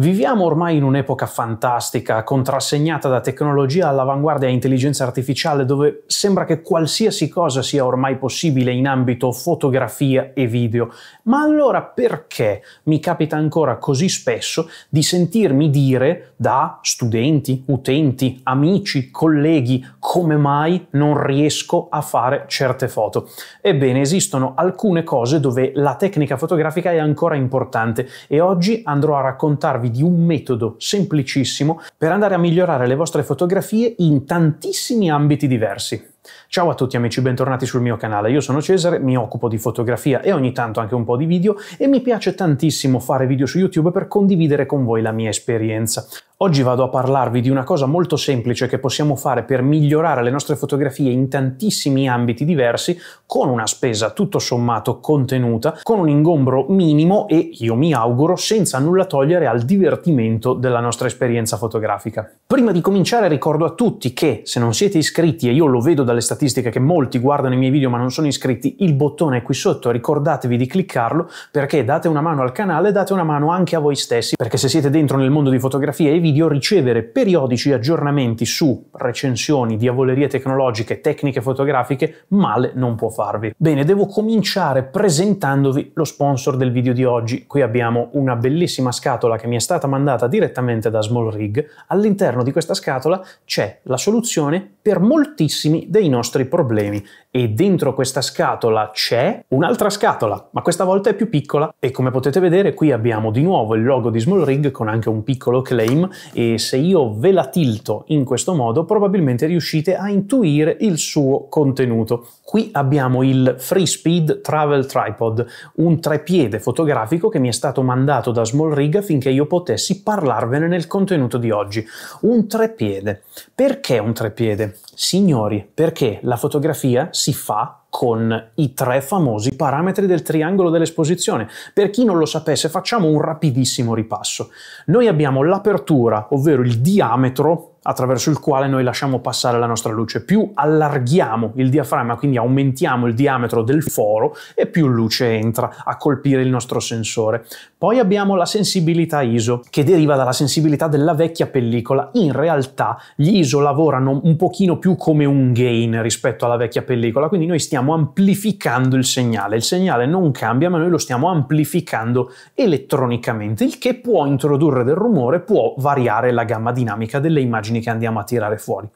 Viviamo ormai in un'epoca fantastica, contrassegnata da tecnologia all'avanguardia e intelligenza artificiale, dove sembra che qualsiasi cosa sia ormai possibile in ambito fotografia e video. Ma allora perché mi capita ancora così spesso di sentirmi dire da studenti, utenti, amici, colleghi, come mai non riesco a fare certe foto? Ebbene, esistono alcune cose dove la tecnica fotografica è ancora importante e oggi andrò a raccontarvi di un metodo semplicissimo per andare a migliorare le vostre fotografie in tantissimi ambiti diversi. Ciao a tutti amici, bentornati sul mio canale. Io sono Cesare, mi occupo di fotografia e ogni tanto anche un po' di video e mi piace tantissimo fare video su YouTube per condividere con voi la mia esperienza. Oggi vado a parlarvi di una cosa molto semplice che possiamo fare per migliorare le nostre fotografie in tantissimi ambiti diversi con una spesa tutto sommato contenuta, con un ingombro minimo e, io mi auguro, senza nulla togliere al divertimento della nostra esperienza fotografica. Prima di cominciare ricordo a tutti che se non siete iscritti e io lo vedo dalle dalle statistiche che molti guardano i miei video ma non sono iscritti, il bottone è qui sotto, ricordatevi di cliccarlo perché date una mano al canale, e date una mano anche a voi stessi, perché se siete dentro nel mondo di fotografia e video, ricevere periodici aggiornamenti su recensioni, diavolerie tecnologiche, tecniche fotografiche, male non può farvi. Bene, devo cominciare presentandovi lo sponsor del video di oggi. Qui abbiamo una bellissima scatola che mi è stata mandata direttamente da Small Rig. All'interno di questa scatola c'è la soluzione per moltissimi dei dei nostri problemi e dentro questa scatola c'è un'altra scatola, ma questa volta è più piccola e come potete vedere qui abbiamo di nuovo il logo di Small Rig con anche un piccolo claim e se io ve la tilto in questo modo probabilmente riuscite a intuire il suo contenuto. Qui abbiamo il Free Speed Travel Tripod, un trepiede fotografico che mi è stato mandato da Small Rig affinché io potessi parlarvene nel contenuto di oggi. Un trepiede. Perché un trepiede? Signori, perché la fotografia si fa con i tre famosi parametri del triangolo dell'esposizione. Per chi non lo sapesse, facciamo un rapidissimo ripasso. Noi abbiamo l'apertura, ovvero il diametro attraverso il quale noi lasciamo passare la nostra luce. Più allarghiamo il diaframma, quindi aumentiamo il diametro del foro e più luce entra a colpire il nostro sensore. Poi abbiamo la sensibilità ISO che deriva dalla sensibilità della vecchia pellicola. In realtà gli ISO lavorano un pochino più come un gain rispetto alla vecchia pellicola, quindi noi stiamo amplificando il segnale. Il segnale non cambia, ma noi lo stiamo amplificando elettronicamente, il che può introdurre del rumore, può variare la gamma dinamica delle immagini che andiamo a tirare fuori.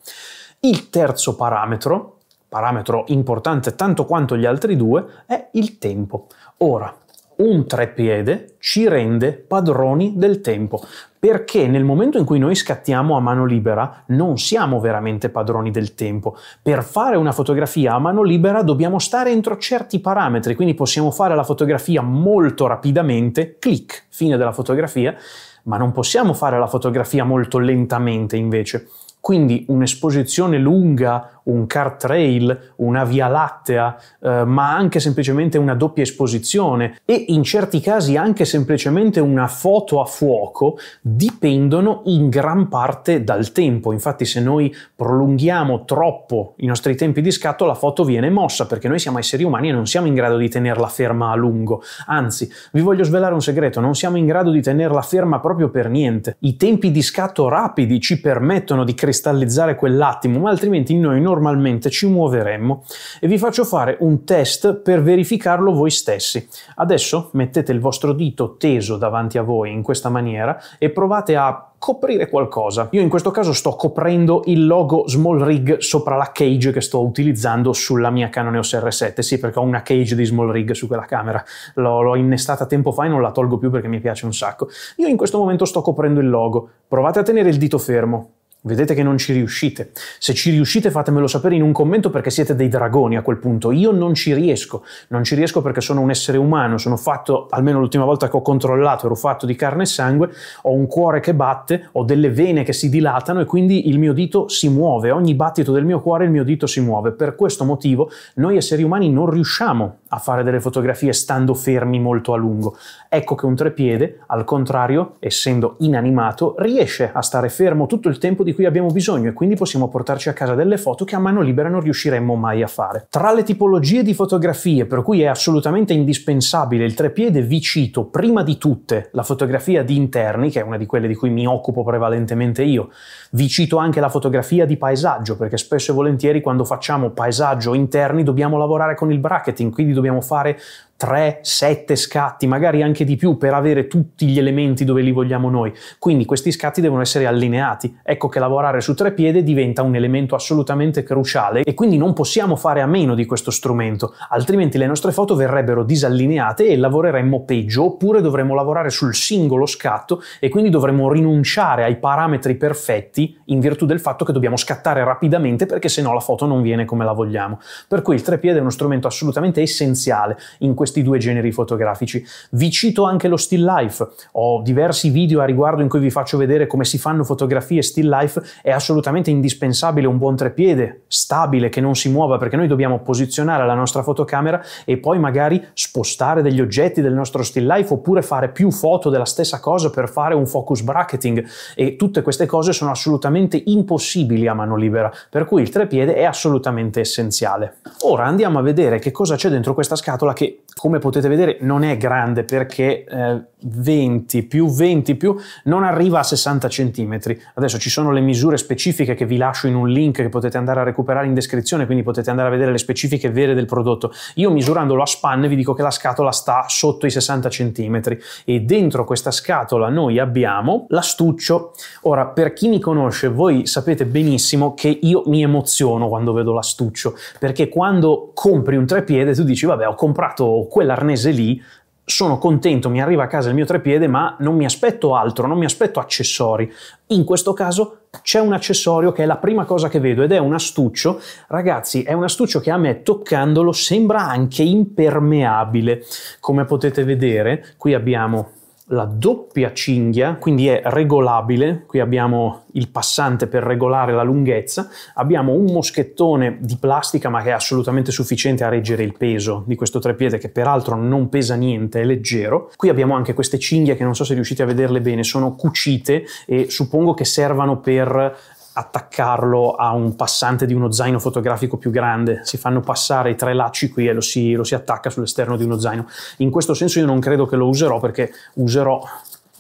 Il terzo parametro, parametro importante tanto quanto gli altri due, è il tempo. Ora, un treppiede ci rende padroni del tempo, perché nel momento in cui noi scattiamo a mano libera non siamo veramente padroni del tempo. Per fare una fotografia a mano libera dobbiamo stare entro certi parametri, quindi possiamo fare la fotografia molto rapidamente, clic, fine della fotografia, ma non possiamo fare la fotografia molto lentamente invece. Quindi un'esposizione lunga un car trail, una via lattea, eh, ma anche semplicemente una doppia esposizione e in certi casi anche semplicemente una foto a fuoco dipendono in gran parte dal tempo. Infatti se noi prolunghiamo troppo i nostri tempi di scatto la foto viene mossa perché noi siamo esseri umani e non siamo in grado di tenerla ferma a lungo. Anzi, vi voglio svelare un segreto, non siamo in grado di tenerla ferma proprio per niente. I tempi di scatto rapidi ci permettono di cristallizzare quell'attimo, ma altrimenti noi non normalmente ci muoveremmo e vi faccio fare un test per verificarlo voi stessi. Adesso mettete il vostro dito teso davanti a voi in questa maniera e provate a coprire qualcosa. Io in questo caso sto coprendo il logo Small Rig sopra la cage che sto utilizzando sulla mia Canon EOS R7, sì perché ho una cage di Small Rig su quella camera, l'ho, innestata tempo fa e non la tolgo più perché mi piace un sacco. Io in questo momento sto coprendo il logo, provate a tenere il dito fermo, Vedete che non ci riuscite. Se ci riuscite fatemelo sapere in un commento perché siete dei dragoni a quel punto. Io non ci riesco. Non ci riesco perché sono un essere umano, sono fatto, almeno l'ultima volta che ho controllato, ero fatto di carne e sangue, ho un cuore che batte, ho delle vene che si dilatano e quindi il mio dito si muove. Ogni battito del mio cuore il mio dito si muove. Per questo motivo noi esseri umani non riusciamo a fare delle fotografie stando fermi molto a lungo. Ecco che un trepiede, al contrario, essendo inanimato, riesce a stare fermo tutto il tempo di cui abbiamo bisogno e quindi possiamo portarci a casa delle foto che a mano libera non riusciremmo mai a fare. Tra le tipologie di fotografie per cui è assolutamente indispensabile il trepiede vi cito prima di tutte la fotografia di interni, che è una di quelle di cui mi occupo prevalentemente io. Vi cito anche la fotografia di paesaggio, perché spesso e volentieri quando facciamo paesaggio interni dobbiamo lavorare con il bracketing, quindi dobbiamo fare 3, 7 scatti, magari anche di più, per avere tutti gli elementi dove li vogliamo noi. Quindi questi scatti devono essere allineati. Ecco che lavorare su tre piedi diventa un elemento assolutamente cruciale e quindi non possiamo fare a meno di questo strumento, altrimenti le nostre foto verrebbero disallineate e lavoreremmo peggio, oppure dovremmo lavorare sul singolo scatto e quindi dovremmo rinunciare ai parametri perfetti in virtù del fatto che dobbiamo scattare rapidamente perché sennò la foto non viene come la vogliamo. Per cui il trepiede è uno strumento assolutamente essenziale in questo questi due generi fotografici. Vi cito anche lo still life, ho diversi video a riguardo in cui vi faccio vedere come si fanno fotografie still life, è assolutamente indispensabile un buon trepiede, stabile, che non si muova, perché noi dobbiamo posizionare la nostra fotocamera e poi magari spostare degli oggetti del nostro still life oppure fare più foto della stessa cosa per fare un focus bracketing e tutte queste cose sono assolutamente impossibili a mano libera, per cui il trepiede è assolutamente essenziale. Ora andiamo a vedere che cosa c'è dentro questa scatola che come potete vedere non è grande perché eh, 20 più 20 più non arriva a 60 cm. Adesso ci sono le misure specifiche che vi lascio in un link che potete andare a recuperare in descrizione, quindi potete andare a vedere le specifiche vere del prodotto. Io misurandolo a span vi dico che la scatola sta sotto i 60 cm e dentro questa scatola noi abbiamo l'astuccio. Ora, per chi mi conosce, voi sapete benissimo che io mi emoziono quando vedo l'astuccio, perché quando compri un trepiede tu dici vabbè ho comprato quell'arnese lì sono contento, mi arriva a casa il mio trepiede, ma non mi aspetto altro, non mi aspetto accessori. In questo caso c'è un accessorio che è la prima cosa che vedo ed è un astuccio. Ragazzi, è un astuccio che a me toccandolo sembra anche impermeabile. Come potete vedere, qui abbiamo la doppia cinghia, quindi è regolabile, qui abbiamo il passante per regolare la lunghezza, abbiamo un moschettone di plastica ma che è assolutamente sufficiente a reggere il peso di questo trepiede che peraltro non pesa niente, è leggero. Qui abbiamo anche queste cinghie che non so se riuscite a vederle bene, sono cucite e suppongo che servano per attaccarlo a un passante di uno zaino fotografico più grande, si fanno passare i tre lacci qui e lo si, lo si attacca sull'esterno di uno zaino. In questo senso io non credo che lo userò perché userò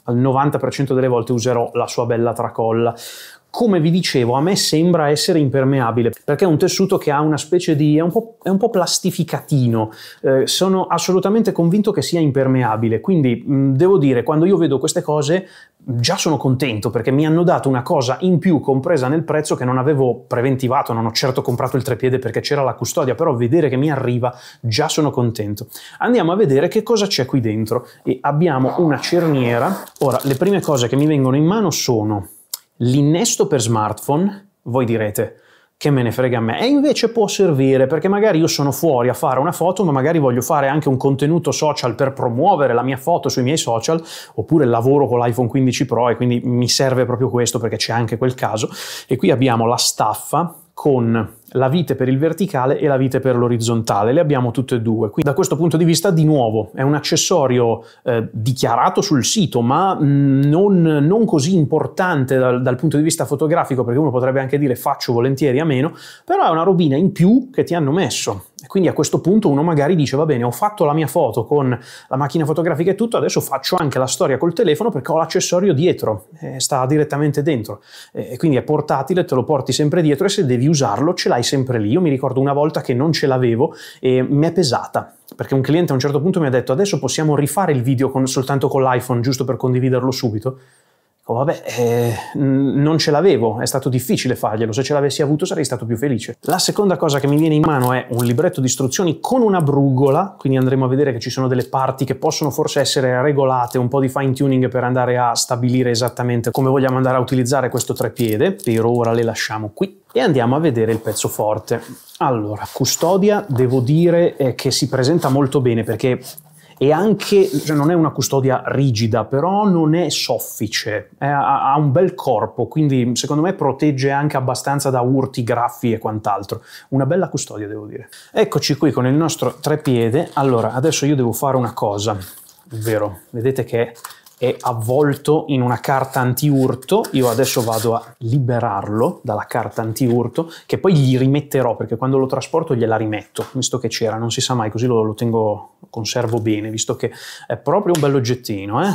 al 90% delle volte userò la sua bella tracolla come vi dicevo, a me sembra essere impermeabile, perché è un tessuto che ha una specie di... è un po', è un po plastificatino, eh, sono assolutamente convinto che sia impermeabile, quindi mh, devo dire, quando io vedo queste cose già sono contento perché mi hanno dato una cosa in più compresa nel prezzo che non avevo preventivato, non ho certo comprato il trepiede perché c'era la custodia, però vedere che mi arriva già sono contento. Andiamo a vedere che cosa c'è qui dentro e abbiamo una cerniera, ora le prime cose che mi vengono in mano sono l'innesto per smartphone, voi direte che me ne frega a me, e invece può servire perché magari io sono fuori a fare una foto, ma magari voglio fare anche un contenuto social per promuovere la mia foto sui miei social, oppure lavoro con l'iPhone 15 Pro e quindi mi serve proprio questo perché c'è anche quel caso. E qui abbiamo la staffa con la vite per il verticale e la vite per l'orizzontale, le abbiamo tutte e due. Quindi da questo punto di vista di nuovo è un accessorio eh, dichiarato sul sito ma mm, non, non così importante dal, dal, punto di vista fotografico perché uno potrebbe anche dire faccio volentieri a meno, però è una robina in più che ti hanno messo. E quindi a questo punto uno magari dice va bene ho fatto la mia foto con la macchina fotografica e tutto, adesso faccio anche la storia col telefono perché ho l'accessorio dietro, eh, sta direttamente dentro e quindi è portatile, te lo porti sempre dietro e se devi usarlo ce l'hai sempre lì. Io mi ricordo una volta che non ce l'avevo e mi è pesata perché un cliente a un certo punto mi ha detto adesso possiamo rifare il video con, soltanto con l'iPhone giusto per condividerlo subito. Dico, vabbè, eh, non ce l'avevo, è stato difficile farglielo, se ce l'avessi avuto sarei stato più felice. La seconda cosa che mi viene in mano è un libretto di istruzioni con una brugola, quindi andremo a vedere che ci sono delle parti che possono forse essere regolate, un po' di fine tuning per andare a stabilire esattamente come vogliamo andare a utilizzare questo trepiede, per ora le lasciamo qui. E andiamo a vedere il pezzo forte. Allora, custodia devo dire che si presenta molto bene perché e anche, cioè non è una custodia rigida, però non è soffice, è, ha, ha, un bel corpo, quindi secondo me protegge anche abbastanza da urti, graffi e quant'altro. Una bella custodia, devo dire. Eccoci qui con il nostro trepiede. Allora, adesso io devo fare una cosa, ovvero, vedete che è avvolto in una carta antiurto, io adesso vado a liberarlo dalla carta antiurto che poi gli rimetterò perché quando lo trasporto gliela rimetto, visto che c'era, non si sa mai, così lo, lo tengo, conservo bene, visto che è proprio un bell'oggettino. Eh?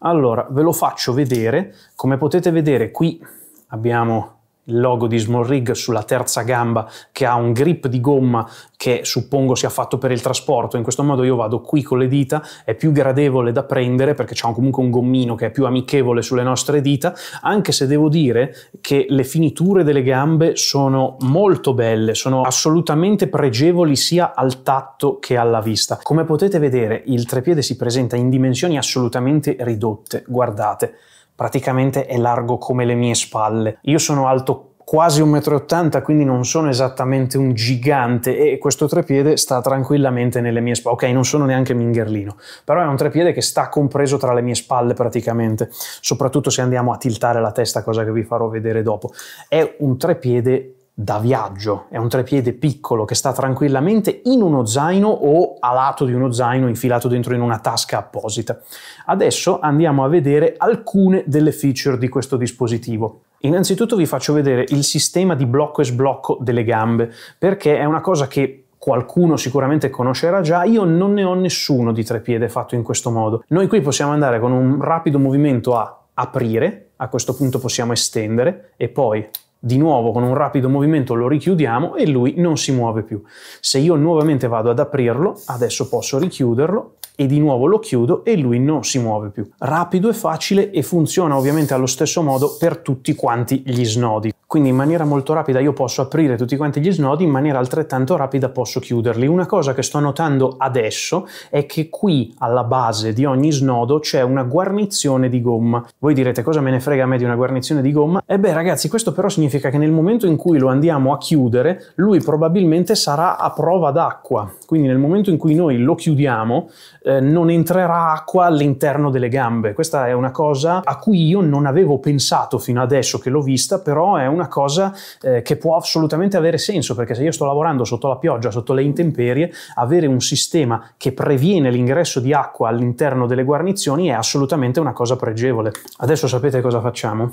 Allora, ve lo faccio vedere, come potete vedere qui abbiamo il logo di Small Rig sulla terza gamba che ha un grip di gomma che suppongo sia fatto per il trasporto, in questo modo io vado qui con le dita, è più gradevole da prendere perché c'è comunque un gommino che è più amichevole sulle nostre dita, anche se devo dire che le finiture delle gambe sono molto belle, sono assolutamente pregevoli sia al tatto che alla vista. Come potete vedere il trepiede si presenta in dimensioni assolutamente ridotte, guardate praticamente è largo come le mie spalle. Io sono alto quasi 1,80 m, quindi non sono esattamente un gigante e questo trepiede sta tranquillamente nelle mie spalle. Ok, non sono neanche mingherlino, però è un trepiede che sta compreso tra le mie spalle praticamente, soprattutto se andiamo a tiltare la testa, cosa che vi farò vedere dopo. È un trepiede da viaggio, è un trepiede piccolo che sta tranquillamente in uno zaino o a lato di uno zaino infilato dentro in una tasca apposita. Adesso andiamo a vedere alcune delle feature di questo dispositivo. Innanzitutto vi faccio vedere il sistema di blocco e sblocco delle gambe, perché è una cosa che qualcuno sicuramente conoscerà già, io non ne ho nessuno di trepiede fatto in questo modo. Noi qui possiamo andare con un rapido movimento a aprire, a questo punto possiamo estendere e poi di nuovo con un rapido movimento lo richiudiamo e lui non si muove più. Se io nuovamente vado ad aprirlo, adesso posso richiuderlo e di nuovo lo chiudo e lui non si muove più. Rapido e facile e funziona ovviamente allo stesso modo per tutti quanti gli snodi. Quindi in maniera molto rapida io posso aprire tutti quanti gli snodi, in maniera altrettanto rapida posso chiuderli. Una cosa che sto notando adesso è che qui alla base di ogni snodo c'è una guarnizione di gomma. Voi direte cosa me ne frega a me di una guarnizione di gomma? E eh beh ragazzi questo però significa significa che nel momento in cui lo andiamo a chiudere, lui probabilmente sarà a prova d'acqua. Quindi nel momento in cui noi lo chiudiamo, eh, non entrerà acqua all'interno delle gambe. Questa è una cosa a cui io non avevo pensato fino adesso che l'ho vista, però è una cosa eh, che può assolutamente avere senso, perché se io sto lavorando sotto la pioggia, sotto le intemperie, avere un sistema che previene l'ingresso di acqua all'interno delle guarnizioni è assolutamente una cosa pregevole. Adesso sapete cosa facciamo?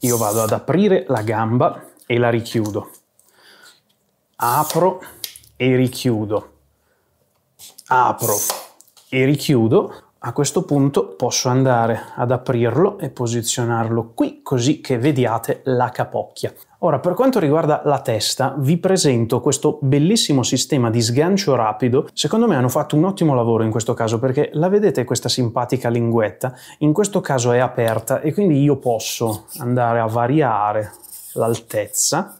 io vado ad aprire la gamba e la richiudo. Apro e richiudo. Apro e richiudo a questo punto posso andare ad aprirlo e posizionarlo qui così che vediate la capocchia. Ora, per quanto riguarda la testa, vi presento questo bellissimo sistema di sgancio rapido. Secondo me hanno fatto un ottimo lavoro in questo caso perché la vedete questa simpatica linguetta? In questo caso è aperta e quindi io posso andare a variare l'altezza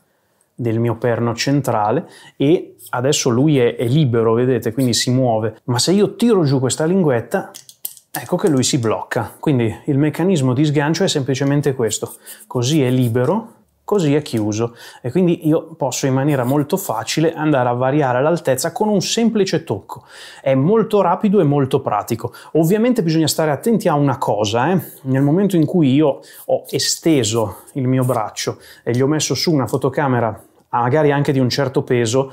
del mio perno centrale e adesso lui è, è libero, vedete, quindi si muove. Ma se io tiro giù questa linguetta, ecco che lui si blocca. Quindi il meccanismo di sgancio è semplicemente questo. Così è libero, così è chiuso. E quindi io posso in maniera molto facile andare a variare l'altezza con un semplice tocco. È molto rapido e molto pratico. Ovviamente bisogna stare attenti a una cosa. Eh? Nel momento in cui io ho esteso il mio braccio e gli ho messo su una fotocamera magari anche di un certo peso,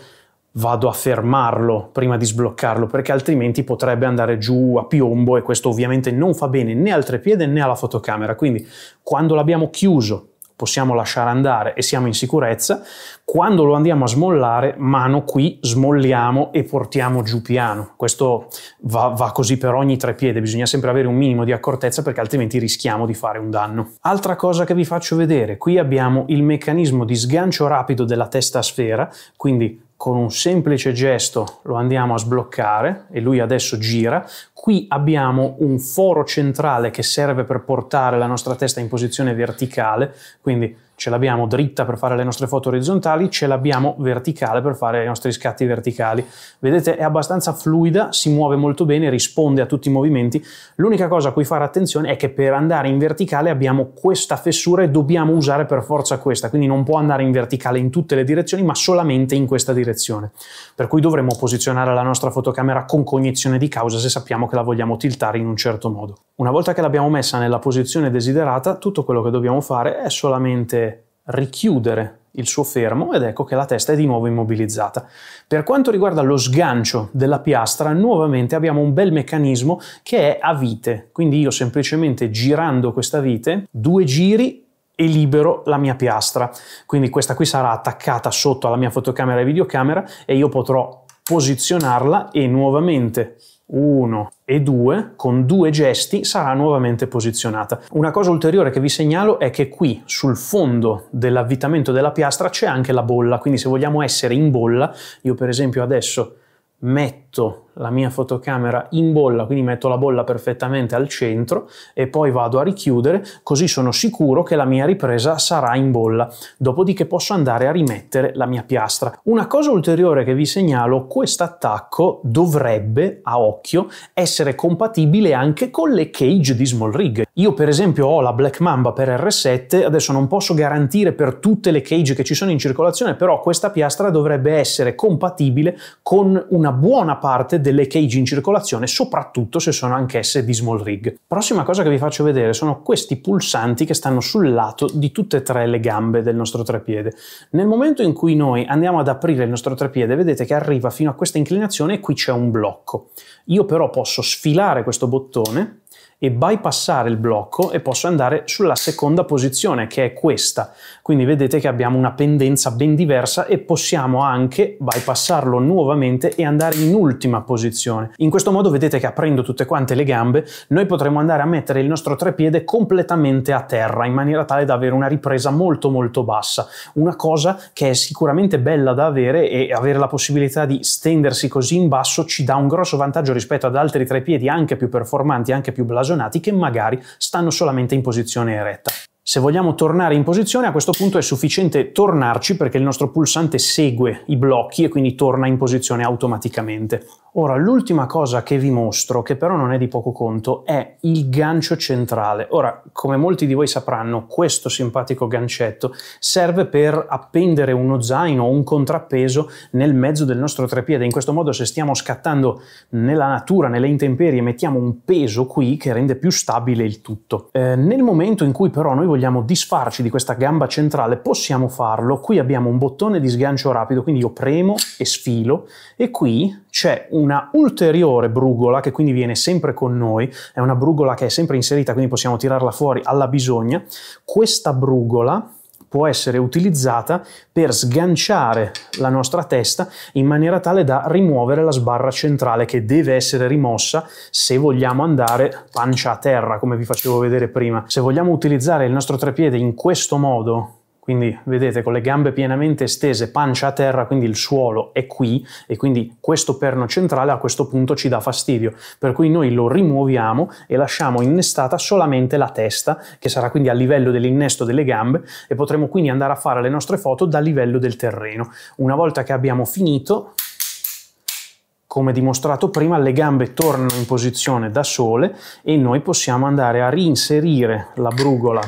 vado a fermarlo prima di sbloccarlo perché altrimenti potrebbe andare giù a piombo e questo ovviamente non fa bene né al treppiede né alla fotocamera quindi quando l'abbiamo chiuso possiamo lasciare andare e siamo in sicurezza quando lo andiamo a smollare mano qui smolliamo e portiamo giù piano questo va, va così per ogni treppiede bisogna sempre avere un minimo di accortezza perché altrimenti rischiamo di fare un danno altra cosa che vi faccio vedere qui abbiamo il meccanismo di sgancio rapido della testa a sfera quindi con un semplice gesto lo andiamo a sbloccare e lui adesso gira. Qui abbiamo un foro centrale che serve per portare la nostra testa in posizione verticale, quindi ce l'abbiamo dritta per fare le nostre foto orizzontali, ce l'abbiamo verticale per fare i nostri scatti verticali. Vedete è abbastanza fluida, si muove molto bene, risponde a tutti i movimenti. L'unica cosa a cui fare attenzione è che per andare in verticale abbiamo questa fessura e dobbiamo usare per forza questa, quindi non può andare in verticale in tutte le direzioni ma solamente in questa direzione. Per cui dovremo posizionare la nostra fotocamera con cognizione di causa se sappiamo che la vogliamo tiltare in un certo modo. Una volta che l'abbiamo messa nella posizione desiderata, tutto quello che dobbiamo fare è solamente richiudere il suo fermo ed ecco che la testa è di nuovo immobilizzata. Per quanto riguarda lo sgancio della piastra, nuovamente abbiamo un bel meccanismo che è a vite, quindi io semplicemente girando questa vite, due giri e libero la mia piastra, quindi questa qui sarà attaccata sotto alla mia fotocamera e videocamera e io potrò posizionarla e nuovamente 1 e 2 con due gesti sarà nuovamente posizionata. Una cosa ulteriore che vi segnalo è che qui sul fondo dell'avvitamento della piastra c'è anche la bolla, quindi se vogliamo essere in bolla, io per esempio adesso metto metto la mia fotocamera in bolla, quindi metto la bolla perfettamente al centro e poi vado a richiudere, così sono sicuro che la mia ripresa sarà in bolla. Dopodiché posso andare a rimettere la mia piastra. Una cosa ulteriore che vi segnalo, questo attacco dovrebbe, a occhio, essere compatibile anche con le cage di small rig. Io per esempio ho la Black Mamba per R7, adesso non posso garantire per tutte le cage che ci sono in circolazione, però questa piastra dovrebbe essere compatibile con una buona parte delle cage in circolazione, soprattutto se sono anch'esse di small rig. Prossima cosa che vi faccio vedere sono questi pulsanti che stanno sul lato di tutte e tre le gambe del nostro trepiede. Nel momento in cui noi andiamo ad aprire il nostro trepiede, vedete che arriva fino a questa inclinazione e qui c'è un blocco. Io però posso sfilare questo bottone e bypassare il blocco e posso andare sulla seconda posizione che è questa. Quindi vedete che abbiamo una pendenza ben diversa e possiamo anche bypassarlo nuovamente e andare in ultima posizione. In questo modo vedete che aprendo tutte quante le gambe noi potremo andare a mettere il nostro trepiede completamente a terra in maniera tale da avere una ripresa molto molto bassa. Una cosa che è sicuramente bella da avere e avere la possibilità di stendersi così in basso ci dà un grosso vantaggio rispetto ad altri trepiedi anche più performanti, anche più blasonati stagionati che magari stanno solamente in posizione eretta. Se vogliamo tornare in posizione, a questo punto è sufficiente tornarci perché il nostro pulsante segue i blocchi e quindi torna in posizione automaticamente. Ora, l'ultima cosa che vi mostro, che però non è di poco conto, è il gancio centrale. Ora, come molti di voi sapranno, questo simpatico gancetto serve per appendere uno zaino o un contrappeso nel mezzo del nostro trepiede. In questo modo, se stiamo scattando nella natura, nelle intemperie, mettiamo un peso qui che rende più stabile il tutto. Eh, nel momento in cui però noi vogliamo disfarci di questa gamba centrale possiamo farlo. Qui abbiamo un bottone di sgancio rapido, quindi io premo e sfilo e qui c'è una ulteriore brugola che quindi viene sempre con noi, è una brugola che è sempre inserita, quindi possiamo tirarla fuori alla bisogna. Questa brugola può essere utilizzata per sganciare la nostra testa in maniera tale da rimuovere la sbarra centrale che deve essere rimossa se vogliamo andare pancia a terra, come vi facevo vedere prima. Se vogliamo utilizzare il nostro trepiede in questo modo, quindi vedete con le gambe pienamente stese, pancia a terra, quindi il suolo è qui e quindi questo perno centrale a questo punto ci dà fastidio, per cui noi lo rimuoviamo e lasciamo innestata solamente la testa, che sarà quindi a livello dell'innesto delle gambe e potremo quindi andare a fare le nostre foto da livello del terreno. Una volta che abbiamo finito, come dimostrato prima, le gambe tornano in posizione da sole e noi possiamo andare a reinserire la brugola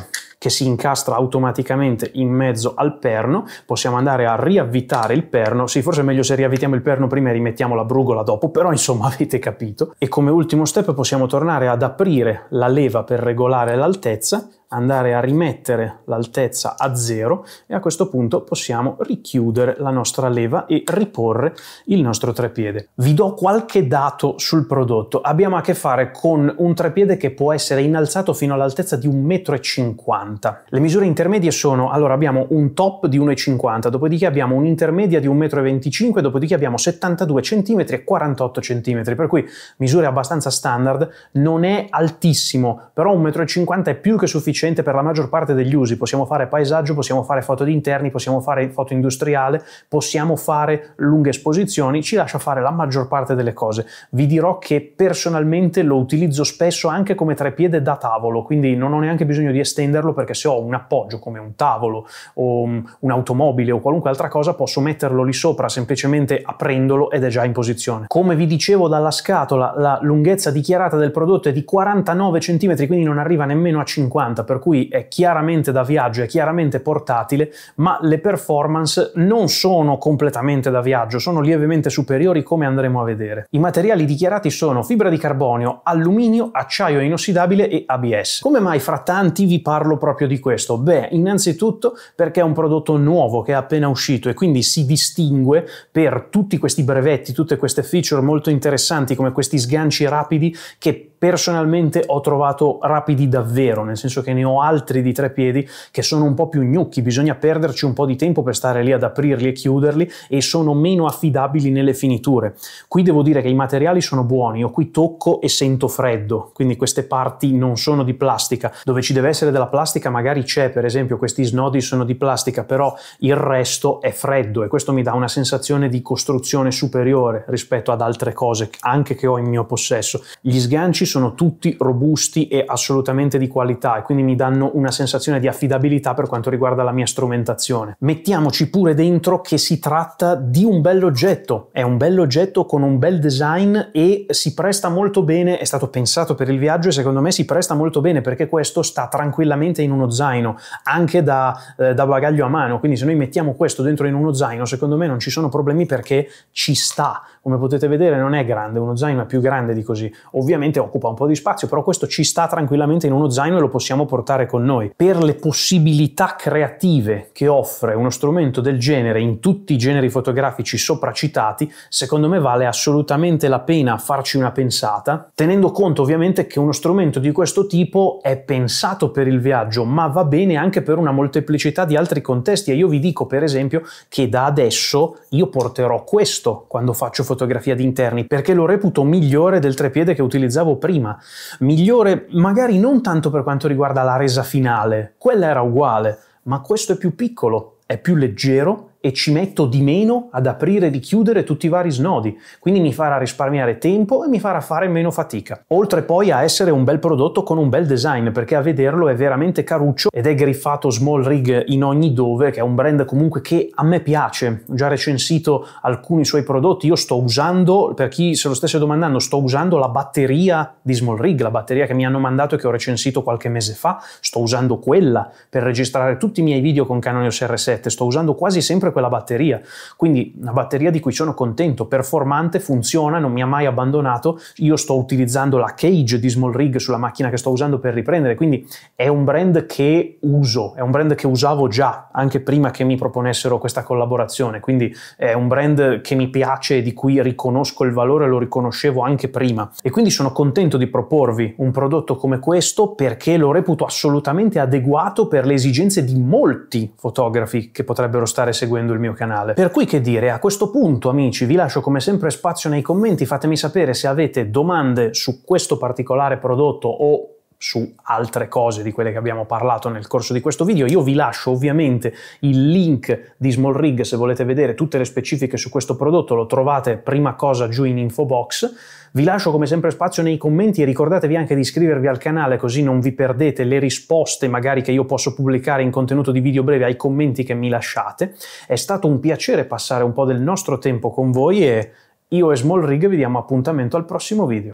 che si incastra automaticamente in mezzo al perno, possiamo andare a riavvitare il perno, sì forse è meglio se riavvitiamo il perno prima e rimettiamo la brugola dopo, però insomma avete capito. E come ultimo step possiamo tornare ad aprire la leva per regolare l'altezza, andare a rimettere l'altezza a zero e a questo punto possiamo richiudere la nostra leva e riporre il nostro trepiede. Vi do qualche dato sul prodotto. Abbiamo a che fare con un trepiede che può essere innalzato fino all'altezza di 1,50 m. Le misure intermedie sono, allora abbiamo un top di 1,50 m, dopodiché abbiamo un'intermedia di 1,25 m, dopodiché abbiamo 72 cm e 48 cm, per cui misure abbastanza standard, non è altissimo, però 1,50 m è più che sufficiente sufficiente per la maggior parte degli usi. Possiamo fare paesaggio, possiamo fare foto di interni, possiamo fare foto industriale, possiamo fare lunghe esposizioni, ci lascia fare la maggior parte delle cose. Vi dirò che personalmente lo utilizzo spesso anche come trepiede da tavolo, quindi non ho neanche bisogno di estenderlo perché se ho un appoggio come un tavolo o mm, un'automobile o qualunque altra cosa posso metterlo lì sopra semplicemente aprendolo ed è già in posizione. Come vi dicevo dalla scatola, la lunghezza dichiarata del prodotto è di 49 cm, quindi non arriva nemmeno a 50 per cui è chiaramente da viaggio, è chiaramente portatile, ma le performance non sono completamente da viaggio, sono lievemente superiori come andremo a vedere. I materiali dichiarati sono fibra di carbonio, alluminio, acciaio inossidabile e ABS. Come mai fra tanti vi parlo proprio di questo? Beh, innanzitutto perché è un prodotto nuovo che è appena uscito e quindi si distingue per tutti questi brevetti, tutte queste feature molto interessanti come questi sganci rapidi che personalmente ho trovato rapidi davvero, nel senso che ne ho altri di tre piedi che sono un po' più gnocchi, bisogna perderci un po' di tempo per stare lì ad aprirli e chiuderli e sono meno affidabili nelle finiture. Qui devo dire che i materiali sono buoni, io qui tocco e sento freddo, quindi queste parti non sono di plastica, dove ci deve essere della plastica magari c'è, per esempio questi snodi sono di plastica, però il resto è freddo e questo mi dà una sensazione di costruzione superiore rispetto ad altre cose anche che ho in mio possesso. Gli sganci sono tutti robusti e assolutamente di qualità e quindi mi danno una sensazione di affidabilità per quanto riguarda la mia strumentazione. Mettiamoci pure dentro che si tratta di un bell'oggetto, è un bell'oggetto con un bel design e si presta molto bene, è stato pensato per il viaggio e secondo me si presta molto bene perché questo sta tranquillamente in uno zaino, anche da, eh, da bagaglio a mano, quindi se noi mettiamo questo dentro in uno zaino secondo me non ci sono problemi perché ci sta, come potete vedere non è grande, uno zaino è più grande di così, ovviamente ho occupa un po' di spazio, però questo ci sta tranquillamente in uno zaino e lo possiamo portare con noi. Per le possibilità creative che offre uno strumento del genere in tutti i generi fotografici sopracitati, secondo me vale assolutamente la pena farci una pensata, tenendo conto ovviamente che uno strumento di questo tipo è pensato per il viaggio, ma va bene anche per una molteplicità di altri contesti e io vi dico per esempio che da adesso io porterò questo quando faccio fotografia di interni perché lo reputo migliore del trepiede che utilizzavo prima, migliore magari non tanto per quanto riguarda la resa finale, quella era uguale, ma questo è più piccolo, è più leggero e ci metto di meno ad aprire e chiudere tutti i vari snodi, quindi mi farà risparmiare tempo e mi farà fare meno fatica. Oltre poi a essere un bel prodotto con un bel design, perché a vederlo è veramente caruccio ed è griffato Small Rig in ogni dove, che è un brand comunque che a me piace, ho già recensito alcuni suoi prodotti, io sto usando, per chi se lo stesse domandando, sto usando la batteria di Small Rig, la batteria che mi hanno mandato e che ho recensito qualche mese fa, sto usando quella per registrare tutti i miei video con Canon EOS R7, sto usando quasi sempre quella batteria. Quindi una batteria di cui sono contento, performante, funziona, non mi ha mai abbandonato. Io sto utilizzando la cage di Small Rig sulla macchina che sto usando per riprendere, quindi è un brand che uso, è un brand che usavo già anche prima che mi proponessero questa collaborazione, quindi è un brand che mi piace e di cui riconosco il valore, lo riconoscevo anche prima. E quindi sono contento di proporvi un prodotto come questo perché lo reputo assolutamente adeguato per le esigenze di molti fotografi che potrebbero stare seguendo seguendo il mio canale. Per cui che dire, a questo punto amici vi lascio come sempre spazio nei commenti, fatemi sapere se avete domande su questo particolare prodotto o su altre cose di quelle che abbiamo parlato nel corso di questo video. Io vi lascio ovviamente il link di Small Rig se volete vedere tutte le specifiche su questo prodotto, lo trovate prima cosa giù in info box. Vi lascio come sempre spazio nei commenti e ricordatevi anche di iscrivervi al canale così non vi perdete le risposte magari che io posso pubblicare in contenuto di video breve ai commenti che mi lasciate. È stato un piacere passare un po' del nostro tempo con voi e io e Small Rig vi diamo appuntamento al prossimo video.